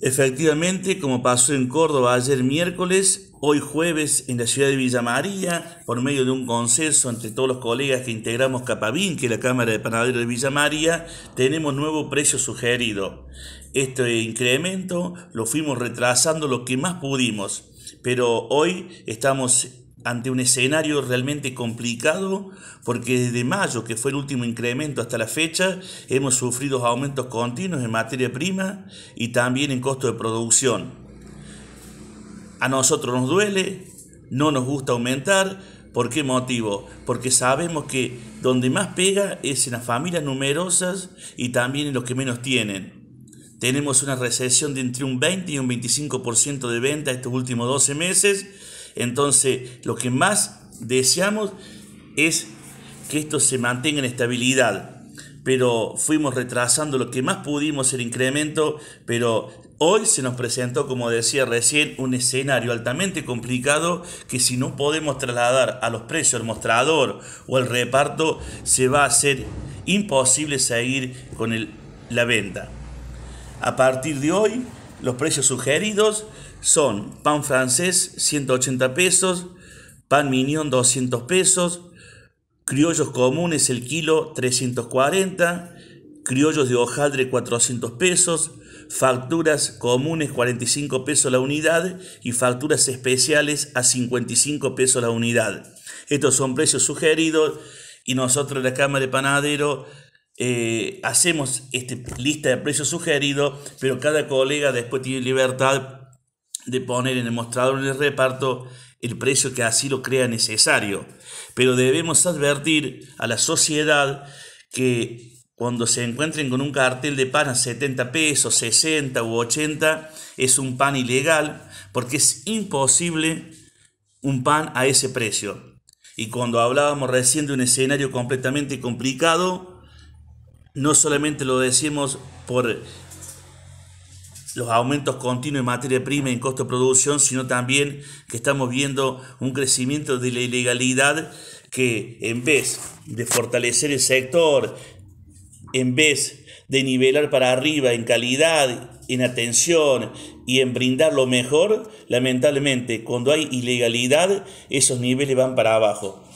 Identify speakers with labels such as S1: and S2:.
S1: Efectivamente, como pasó en Córdoba ayer miércoles, hoy jueves en la ciudad de Villa María, por medio de un consenso entre todos los colegas que integramos Capabín, que la Cámara de Panaderos de Villa María, tenemos nuevo precio sugerido. Este incremento lo fuimos retrasando lo que más pudimos, pero hoy estamos ante un escenario realmente complicado, porque desde mayo, que fue el último incremento hasta la fecha, hemos sufrido aumentos continuos en materia prima y también en costo de producción. A nosotros nos duele, no nos gusta aumentar, ¿por qué motivo? Porque sabemos que donde más pega es en las familias numerosas y también en los que menos tienen. Tenemos una recesión de entre un 20 y un 25% de venta estos últimos 12 meses, entonces, lo que más deseamos es que esto se mantenga en estabilidad, pero fuimos retrasando lo que más pudimos el incremento, pero hoy se nos presentó, como decía recién, un escenario altamente complicado que si no podemos trasladar a los precios al mostrador o el reparto, se va a hacer imposible seguir con la venta. A partir de hoy, los precios sugeridos son pan francés 180 pesos, pan minion 200 pesos, criollos comunes el kilo 340, criollos de hojaldre 400 pesos, facturas comunes 45 pesos la unidad y facturas especiales a 55 pesos la unidad. Estos son precios sugeridos y nosotros en la Cámara de Panadero eh, hacemos esta lista de precios sugeridos, pero cada colega después tiene libertad de poner en el mostrador en reparto el precio que así lo crea necesario. Pero debemos advertir a la sociedad que cuando se encuentren con un cartel de pan a 70 pesos, 60 u 80, es un pan ilegal porque es imposible un pan a ese precio. Y cuando hablábamos recién de un escenario completamente complicado, no solamente lo decimos por los aumentos continuos en materia prima y en costo de producción, sino también que estamos viendo un crecimiento de la ilegalidad que en vez de fortalecer el sector, en vez de nivelar para arriba en calidad, en atención y en brindar lo mejor, lamentablemente cuando hay ilegalidad, esos niveles van para abajo.